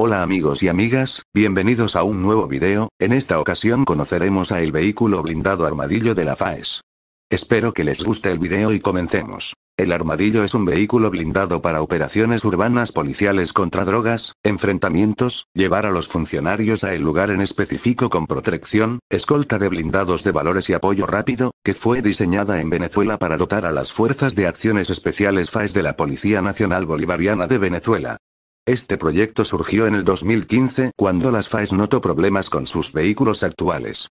Hola amigos y amigas, bienvenidos a un nuevo video, en esta ocasión conoceremos a el vehículo blindado armadillo de la FAES. Espero que les guste el video y comencemos. El armadillo es un vehículo blindado para operaciones urbanas policiales contra drogas, enfrentamientos, llevar a los funcionarios a el lugar en específico con protección, escolta de blindados de valores y apoyo rápido, que fue diseñada en Venezuela para dotar a las fuerzas de acciones especiales FAES de la Policía Nacional Bolivariana de Venezuela. Este proyecto surgió en el 2015 cuando las FAES notó problemas con sus vehículos actuales.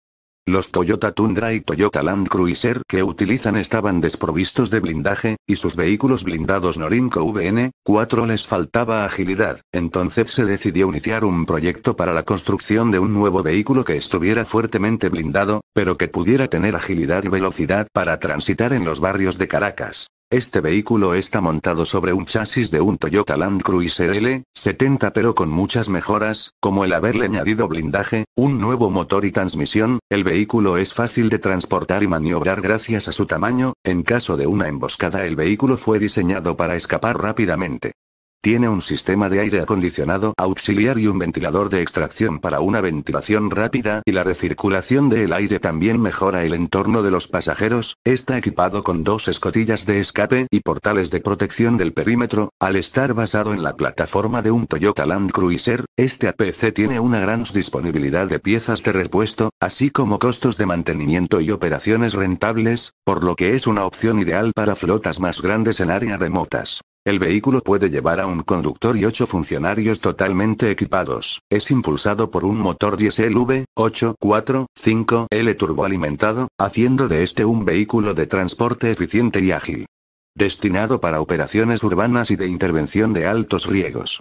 Los Toyota Tundra y Toyota Land Cruiser que utilizan estaban desprovistos de blindaje, y sus vehículos blindados Norinco VN-4 les faltaba agilidad, entonces se decidió iniciar un proyecto para la construcción de un nuevo vehículo que estuviera fuertemente blindado, pero que pudiera tener agilidad y velocidad para transitar en los barrios de Caracas. Este vehículo está montado sobre un chasis de un Toyota Land Cruiser L70 pero con muchas mejoras, como el haberle añadido blindaje, un nuevo motor y transmisión, el vehículo es fácil de transportar y maniobrar gracias a su tamaño, en caso de una emboscada el vehículo fue diseñado para escapar rápidamente. Tiene un sistema de aire acondicionado auxiliar y un ventilador de extracción para una ventilación rápida y la recirculación del aire también mejora el entorno de los pasajeros. Está equipado con dos escotillas de escape y portales de protección del perímetro. Al estar basado en la plataforma de un Toyota Land Cruiser, este APC tiene una gran disponibilidad de piezas de repuesto, así como costos de mantenimiento y operaciones rentables, por lo que es una opción ideal para flotas más grandes en áreas remotas. El vehículo puede llevar a un conductor y ocho funcionarios totalmente equipados. Es impulsado por un motor diesel V845L turboalimentado, haciendo de este un vehículo de transporte eficiente y ágil. Destinado para operaciones urbanas y de intervención de altos riegos.